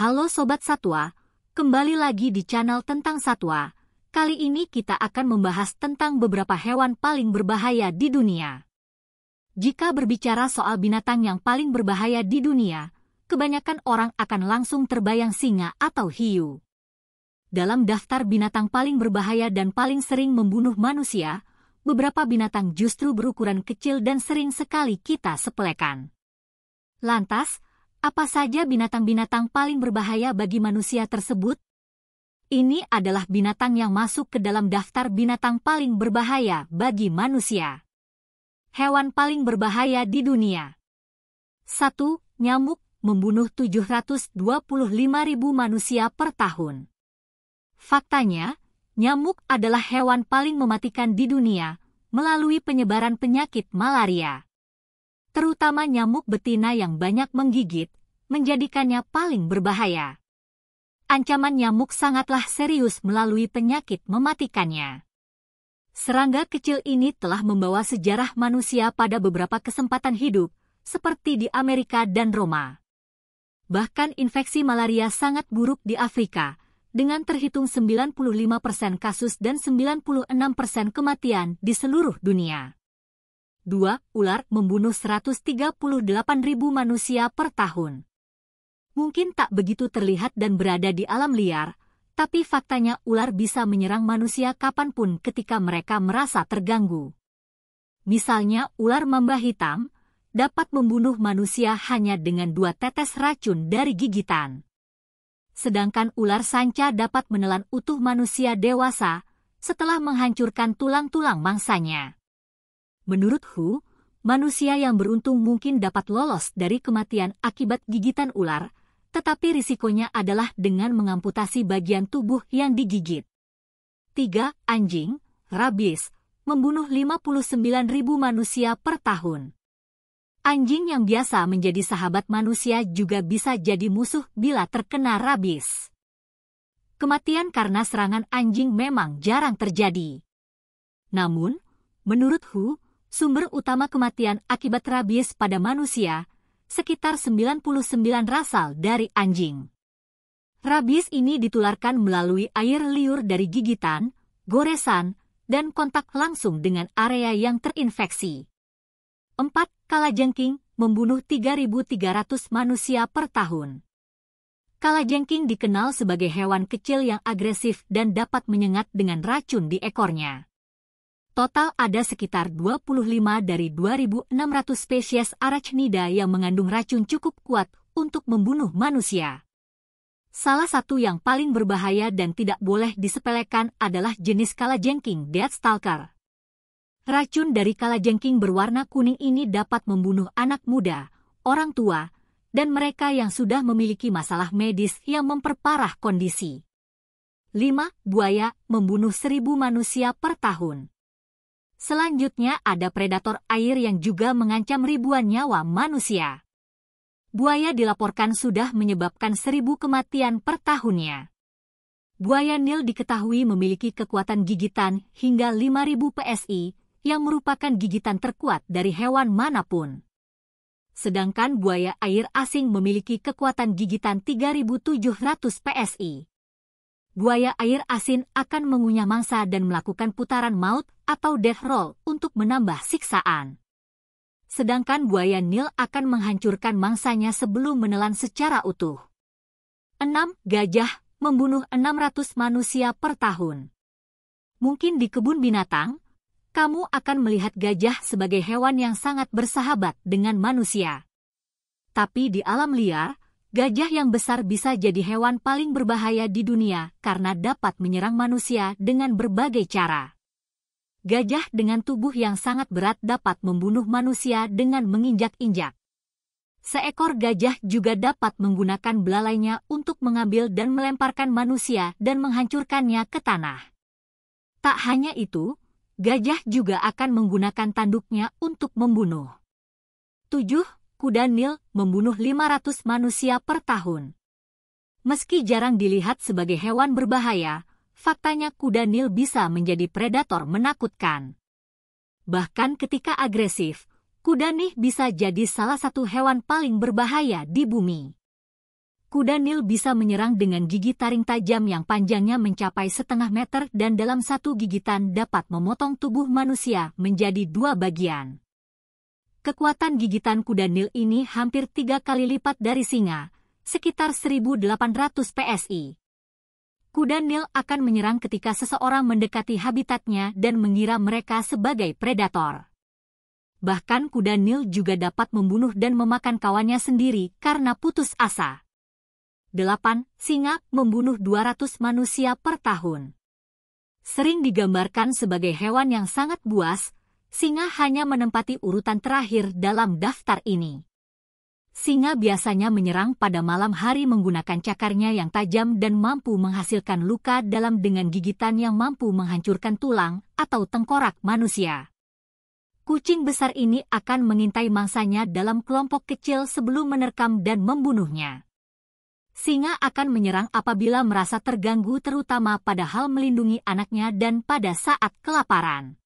Halo Sobat Satwa, kembali lagi di channel tentang satwa. Kali ini kita akan membahas tentang beberapa hewan paling berbahaya di dunia. Jika berbicara soal binatang yang paling berbahaya di dunia, kebanyakan orang akan langsung terbayang singa atau hiu. Dalam daftar binatang paling berbahaya dan paling sering membunuh manusia, beberapa binatang justru berukuran kecil dan sering sekali kita sepelekan. Lantas, apa saja binatang-binatang paling berbahaya bagi manusia tersebut? Ini adalah binatang yang masuk ke dalam daftar binatang paling berbahaya bagi manusia. Hewan paling berbahaya di dunia. 1. Nyamuk membunuh 725.000 manusia per tahun. Faktanya, nyamuk adalah hewan paling mematikan di dunia melalui penyebaran penyakit malaria terutama nyamuk betina yang banyak menggigit, menjadikannya paling berbahaya. Ancaman nyamuk sangatlah serius melalui penyakit mematikannya. Serangga kecil ini telah membawa sejarah manusia pada beberapa kesempatan hidup, seperti di Amerika dan Roma. Bahkan infeksi malaria sangat buruk di Afrika, dengan terhitung 95% kasus dan 96% kematian di seluruh dunia. 2. Ular membunuh 138.000 manusia per tahun. Mungkin tak begitu terlihat dan berada di alam liar, tapi faktanya ular bisa menyerang manusia kapanpun ketika mereka merasa terganggu. Misalnya ular mamba hitam, dapat membunuh manusia hanya dengan dua tetes racun dari gigitan. Sedangkan ular sanca dapat menelan utuh manusia dewasa setelah menghancurkan tulang-tulang mangsanya. Menurut Hu, manusia yang beruntung mungkin dapat lolos dari kematian akibat gigitan ular, tetapi risikonya adalah dengan mengamputasi bagian tubuh yang digigit. 3. Anjing, rabies, membunuh 59.000 manusia per tahun. Anjing yang biasa menjadi sahabat manusia juga bisa jadi musuh bila terkena rabies. Kematian karena serangan anjing memang jarang terjadi. Namun, menurut Hu, sumber utama kematian akibat rabies pada manusia, sekitar 99 rasal dari anjing. Rabies ini ditularkan melalui air liur dari gigitan, goresan, dan kontak langsung dengan area yang terinfeksi. 4. Kalajengking membunuh 3.300 manusia per tahun. Kalajengking dikenal sebagai hewan kecil yang agresif dan dapat menyengat dengan racun di ekornya. Total ada sekitar 25 dari 2.600 spesies arachnida yang mengandung racun cukup kuat untuk membunuh manusia. Salah satu yang paling berbahaya dan tidak boleh disepelekan adalah jenis kalajengking Deathstalker. Racun dari kalajengking berwarna kuning ini dapat membunuh anak muda, orang tua, dan mereka yang sudah memiliki masalah medis yang memperparah kondisi. 5. Buaya membunuh seribu manusia per tahun. Selanjutnya ada predator air yang juga mengancam ribuan nyawa manusia. Buaya dilaporkan sudah menyebabkan seribu kematian per tahunnya. Buaya Nil diketahui memiliki kekuatan gigitan hingga 5000 PSI yang merupakan gigitan terkuat dari hewan manapun. Sedangkan buaya air asing memiliki kekuatan gigitan 3700 PSI buaya air asin akan mengunyah mangsa dan melakukan putaran maut atau death roll untuk menambah siksaan. Sedangkan buaya Nil akan menghancurkan mangsanya sebelum menelan secara utuh. 6. Gajah membunuh 600 manusia per tahun. Mungkin di kebun binatang, kamu akan melihat gajah sebagai hewan yang sangat bersahabat dengan manusia. Tapi di alam liar, Gajah yang besar bisa jadi hewan paling berbahaya di dunia karena dapat menyerang manusia dengan berbagai cara. Gajah dengan tubuh yang sangat berat dapat membunuh manusia dengan menginjak-injak. Seekor gajah juga dapat menggunakan belalainya untuk mengambil dan melemparkan manusia dan menghancurkannya ke tanah. Tak hanya itu, gajah juga akan menggunakan tanduknya untuk membunuh. 7 kuda Nil membunuh 500 manusia per tahun. Meski jarang dilihat sebagai hewan berbahaya, faktanya kuda Nil bisa menjadi predator menakutkan. Bahkan ketika agresif, kuda Nil bisa jadi salah satu hewan paling berbahaya di bumi. Kuda Nil bisa menyerang dengan gigi taring tajam yang panjangnya mencapai setengah meter dan dalam satu gigitan dapat memotong tubuh manusia menjadi dua bagian kekuatan gigitan kuda Nil ini hampir tiga kali lipat dari singa, sekitar 1800 PSI. Kuda Nil akan menyerang ketika seseorang mendekati habitatnya dan mengira mereka sebagai predator. Bahkan kuda Nil juga dapat membunuh dan memakan kawannya sendiri karena putus asa. 8. Singa membunuh 200 manusia per tahun. Sering digambarkan sebagai hewan yang sangat buas, singa hanya menempati urutan terakhir dalam daftar ini. Singa biasanya menyerang pada malam hari menggunakan cakarnya yang tajam dan mampu menghasilkan luka dalam dengan gigitan yang mampu menghancurkan tulang atau tengkorak manusia. Kucing besar ini akan mengintai mangsanya dalam kelompok kecil sebelum menerkam dan membunuhnya. Singa akan menyerang apabila merasa terganggu terutama pada hal melindungi anaknya dan pada saat kelaparan.